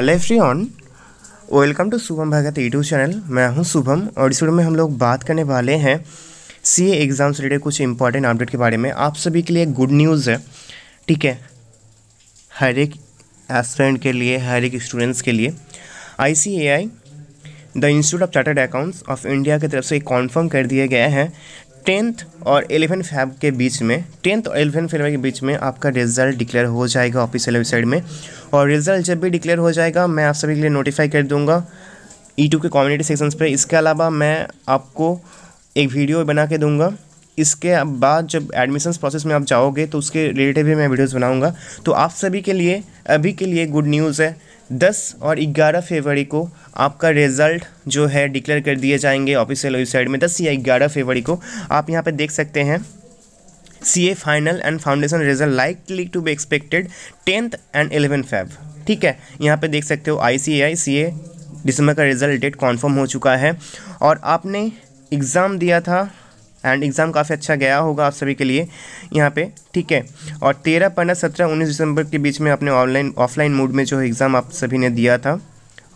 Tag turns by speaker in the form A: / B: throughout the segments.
A: hello everyone welcome to Shubham Bhagat YouTube channel मैं हूं शुभम और इस वीडियो में हम लोग बात करने वाले हैं सी ए एग्ज़ाम से रिलेटेड कुछ इंपॉर्टेंट अपडेट के बारे में आप सभी के लिए गुड न्यूज़ है ठीक है हर एक एस्पेरेंट के लिए हर एक स्टूडेंट्स के लिए I C A I the institute of chartered accountants of India की तरफ से कॉन्फर्म कर दिया गया है टेंथ और एलेवन फैब के बीच में टेंथ और एलेवन फैब के बीच में आपका रिजल्ट डिक्लेयर हो जाएगा ऑफिशियल वेबसाइट में और रिजल्ट जब भी डिक्लेयर हो जाएगा मैं आप सभी के लिए नोटिफाई कर दूंगा यूट्यूब e के कम्युनिटी सेक्शंस पर इसके अलावा मैं आपको एक वीडियो बना के दूंगा इसके बाद जब एडमिशन प्रोसेस में आप जाओगे तो उसके रिलेटेड भी मैं वीडियोज़ बनाऊँगा तो आप सभी के लिए अभी के लिए गुड न्यूज़ है 10 और 11 फरवरी को आपका रिज़ल्ट जो है डिक्लेयर कर दिए जाएंगे ऑफिशियल वेबसाइट में 10 या 11 फरवरी को आप यहाँ पर देख सकते हैं C A final and foundation result likely to be expected tenth and eleven Feb ठीक है यहाँ पे देख सकते हो आई सी आई सी ए दिसंबर का रिजल्ट डेट कॉन्फर्म हो चुका है और आपने एग्ज़ाम दिया था एंड एग्ज़ाम काफ़ी अच्छा गया होगा आप सभी के लिए यहाँ पे ठीक है और तेरह पंद्रह सत्रह उन्नीस दिसंबर के बीच में अपने ऑनलाइन ऑफलाइन मोड में जो एग्ज़ाम आप सभी ने दिया था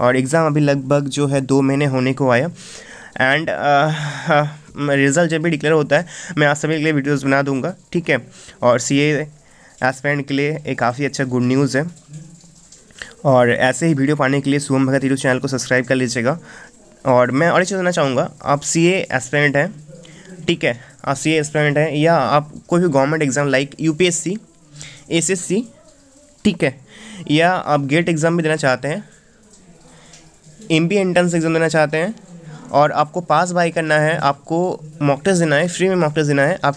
A: और एग्ज़ाम अभी लगभग जो है दो महीने होने को आया एंड रिज़ल्ट जब भी डिक्लेयर होता है मैं आप सभी के लिए वीडियोज़ बना दूँगा ठीक है और सी एस एस्पेरेंट के लिए एक काफ़ी अच्छा गुड न्यूज़ है और ऐसे ही वीडियो पाने के लिए सुबह भगत यूट्यूब चैनल को सब्सक्राइब कर लीजिएगा और मैं और चीज़ बताना चाहूँगा आप सी ए एस्पेरेंट हैं ठीक है आप सी स्टूडेंट हैं या आप कोई भी government exam like UPSC SSC ठीक है या आप गेट एग्ज़ाम भी देना चाहते हैं एम बी एंट्रेंस एग्ज़ाम देना चाहते हैं और आपको पास बाई करना है आपको मॉक टेस्ट देना है फ्री में मॉक टेस्ट देना है आप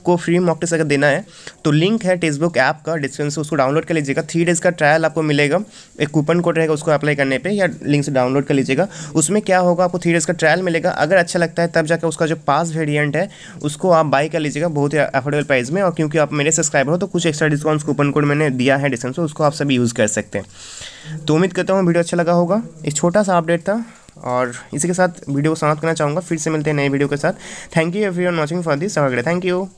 A: आपको फ्री मॉक टेस्ट अगर देना है तो लिंक है टेस्टबुक ऐप का डिस्क्रिप्शन से उसको डाउनलोड कर लीजिएगा थ्री डेज़ का ट्रायल आपको मिलेगा एक कूपन कोड रहेगा उसको अप्लाई करने पर या लिंक से डाउनलोड कर लीजिएगा उसमें क्या होगा आपको थ्री डेज़ का ट्रायल मिलेगा अगर अच्छा लगता है तब जाकर उसका जो पास वेरियंट है उसको आप बाई कर लीजिएगा बहुत ही अफोर्डेबल प्राइस में और क्योंकि आप मेरे सब्सक्राइबर हो तो कुछ एक्स्ट्रा डिस्काउंट कूपन कोड मैंने दिया है डिस्क्रिप्शन से उसको आप सभी यूज़ कर सकते हैं तो उम्मीद करता हूँ वीडियो अच्छा लगा होगा एक छोटा सा अपडेट था और इसी के साथ वीडियो को समाप्त करना चाहूँगा फिर से मिलते हैं नए वीडियो के साथ thank you every watching for this thank you